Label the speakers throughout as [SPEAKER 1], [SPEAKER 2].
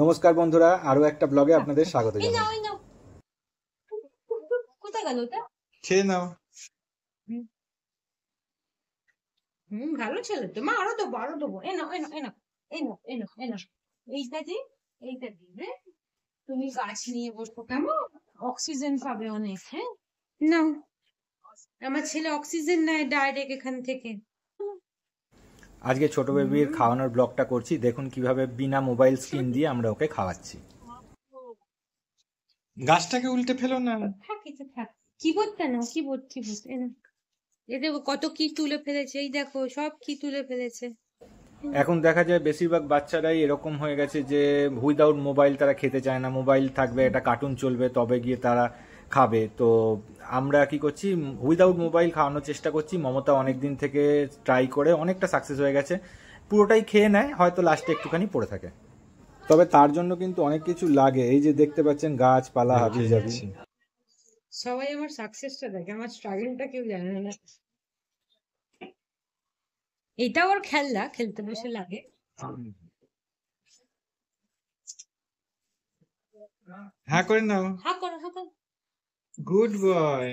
[SPEAKER 1] নমস্কার বন্ধুরা আরো একটা ব্লগে আপনাদের স্বাগত জানাই কোথায় গেল ওটা খেয়ে নাও
[SPEAKER 2] হুম ভালো ছেলে তো মা আরো দেবো আরো দেবো এ এ এ এনো এনো এনো এনো এনো এনো এইটা দি এইটা রে হ্যাঁ? তুমি গাছ নিয়ে বসবো কেমন অক্সিজেন পাবে অনেক হ্যাঁ নাও আমার ছেলে অক্সিজেন নেয় ডাইরেক্ট এখান থেকে
[SPEAKER 1] আজকে ছোট বেবির খাওয়ানোর ব্লগটা করছি দেখুন কিভাবে বিনা মোবাইল স্ক্রিন দিয়ে আমরা ওকে খাওয়াচ্ছি গাছটাকে উল্টে ফেলো না
[SPEAKER 2] বলতে না কিবোর্ড কিবোর্ড এ দেখো কত কি তুলে ফেলেছে এই দেখো সব কি তুলে ফেলেছে
[SPEAKER 1] এখন দেখা যায় বেশিরভাগ বাচ্চারাই এরকম হয়ে গেছে যে উইদাউট মোবাইল তারা খেতে চায় না মোবাইল থাকবে একটা কার্টুন চলবে তবে গিয়ে তারা খাবে তো আমরা কি করছি উইদাউট মোবাইল খাওয়ানোর চেষ্টা করছি মমতা অনেক দিন থেকে ট্রাই করে অনেকটা সাকসেস হয়ে গেছে পুরোটাই খেয়ে নেয় হয়তো লাস্টে একটুখানি পড়ে থাকে তবে তার জন্য কিন্তু অনেক কিছু লাগে এই যে দেখতে পাচ্ছেন গাছপালা হাবি যাবি
[SPEAKER 2] সবাই আমার সাকসেসটা দেখে আমার স্ট্রাগলটা কেউ জানে না এটা ওর খেলা খেলতে বসে লাগে হ্যাঁ করে নাও হ্যাঁ করো হ্যাঁ করো
[SPEAKER 1] Good boy.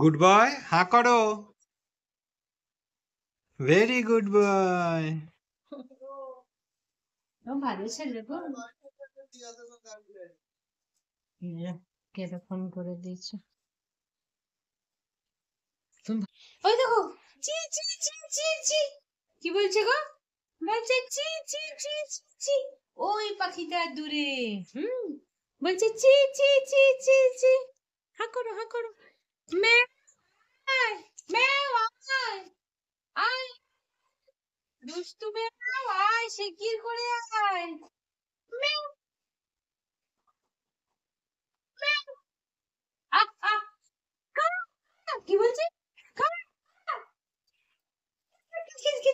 [SPEAKER 1] গুড বয় হা করো ভেরি গুড বয়
[SPEAKER 2] ভালো ছেলে গো কেটে ফোন করে দিয়েছে ওই দেখো চি চি চি চি চি কি বলছে গো বলছে চি চি চি চি ওই পাখিটা দূরে হুম বলছে চি চি চি চি চি হা করো হা করো মে আয় মে আয় আয় দুষ্টু মে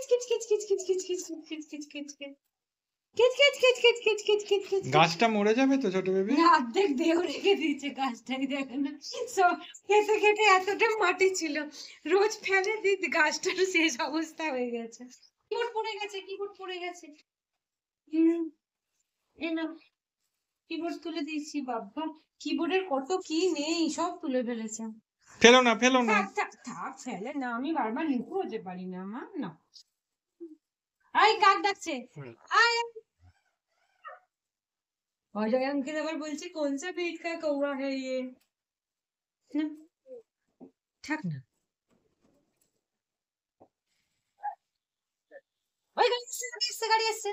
[SPEAKER 2] কিচ কিচ কিচ কিচ কিচ কিচ কিচ কিচ কিচ কিচ গাছটা
[SPEAKER 1] মরে যাবে তো ছোট বেবি না
[SPEAKER 2] অর্ধেক দেহ রেখে দিয়েছে গাছটাই না সো এতটা মাটি ছিল রোজ ফেলে গাছটার শেষ অবস্থা হয়ে গেছে পড়ে গেছে পড়ে গেছে কিবোর্ড তুলে দিয়েছি বাবা কিবোর্ডের কত কি নেই সব তুলে ফেলেছে ফেলো না ফেলো না থাক ফেলে না আমি বারবার নিতেও হতে পারি না মা না আই কাক ডাকছে আই और जगह अंकित अगर बोलছে कौन सा पेट का कौआ है ये ना ठक ना ওই গাড়ি এসছে গাড়ি এসছে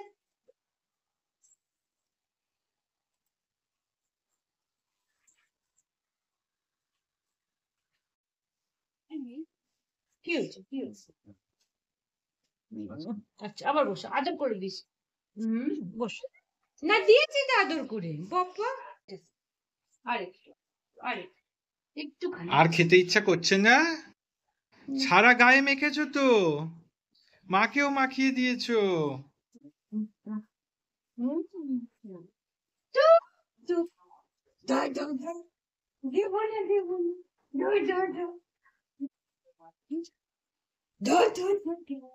[SPEAKER 2] কি হয়েছে কি হয়েছে আচ্ছা আবার বসো আদর করে দিস হুম বসো না দিয়েছি তো আদর করে আরে আরে আর খেতে
[SPEAKER 1] ইচ্ছা করছে না সারা গায়ে মেখেছ তো মাকেও মাখিয়ে দিয়েছো
[SPEAKER 2] ধর ধর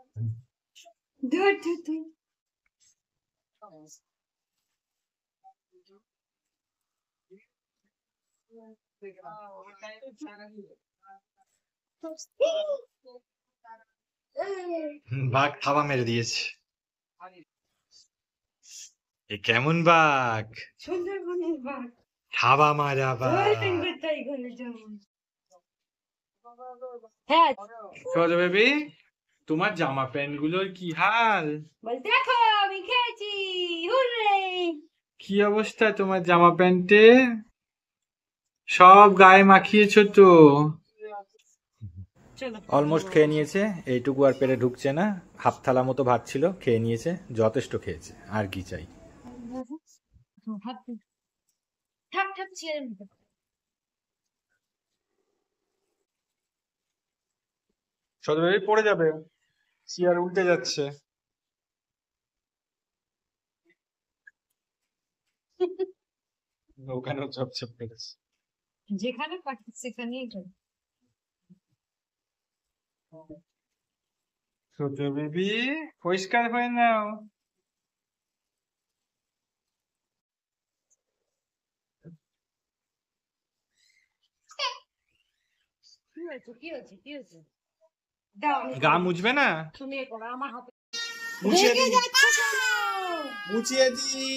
[SPEAKER 1] বাঘ থাবা মেরে দিয়েছে এ কেমন বাঘ
[SPEAKER 2] সুন্দরবনের বাঘ
[SPEAKER 1] থাবা মারা বাঘ হ্যাঁ বেবি তোমার জামা প্যান্ট গুলোর কি হাল
[SPEAKER 2] দেখো আমি খেয়েছি
[SPEAKER 1] কি অবস্থা তোমার জামা প্যান্টে সব গায়ে মাখিয়েছ তো অলমোস্ট খেয়ে নিয়েছে এইটুকু আর পেটে ঢুকছে না হাফ থালা মতো ভাত ছিল খেয়ে নিয়েছে যথেষ্ট খেয়েছে আর কি চাই সদরে পড়ে যাবে চেয়ার উল্টে যাচ্ছে ওখানেও চপ চপ পেরেছে
[SPEAKER 2] যেখানে পাঠিস সেখানেই
[SPEAKER 1] ছোট বেবি পরিষ্কার
[SPEAKER 2] হয়ে নাও কি হয়েছে কি হয়েছে কি হয়েছে গা মুছবে না তুমি আমার হাতে
[SPEAKER 1] মুছিয়ে দি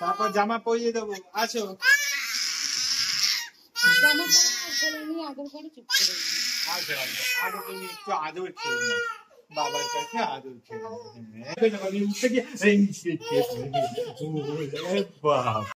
[SPEAKER 1] তারপর জামা পরিয়ে দেবো আছো আচ্ছা, আচ্ছা।
[SPEAKER 2] বাবার কাছে আদর খেয়ে